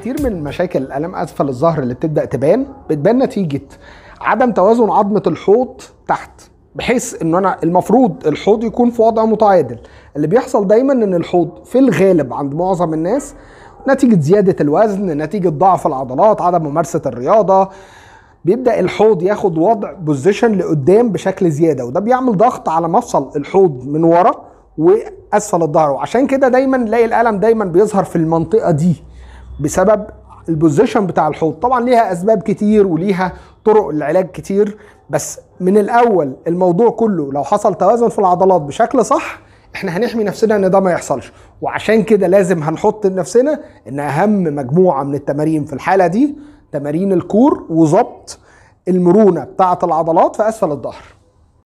كتير من مشاكل الالام اسفل الظهر اللي بتبدا تبان بتبان نتيجه عدم توازن عظمه الحوض تحت بحيث ان انا المفروض الحوض يكون في وضع متعادل اللي بيحصل دايما ان الحوض في الغالب عند معظم الناس نتيجه زياده الوزن نتيجه ضعف العضلات عدم ممارسه الرياضه بيبدا الحوض ياخد وضع بوزيشن لقدام بشكل زياده وده بيعمل ضغط على مفصل الحوض من ورا واسفل الظهر وعشان كده دايما نلاقي الالم دايما بيظهر في المنطقه دي بسبب البوزيشن بتاع الحوض طبعا ليها اسباب كتير وليها طرق العلاج كتير بس من الاول الموضوع كله لو حصل توازن في العضلات بشكل صح احنا هنحمي نفسنا ان ده ما يحصلش وعشان كده لازم هنحط لنفسنا ان اهم مجموعه من التمارين في الحاله دي تمارين الكور وظبط المرونه بتاعه العضلات في اسفل الظهر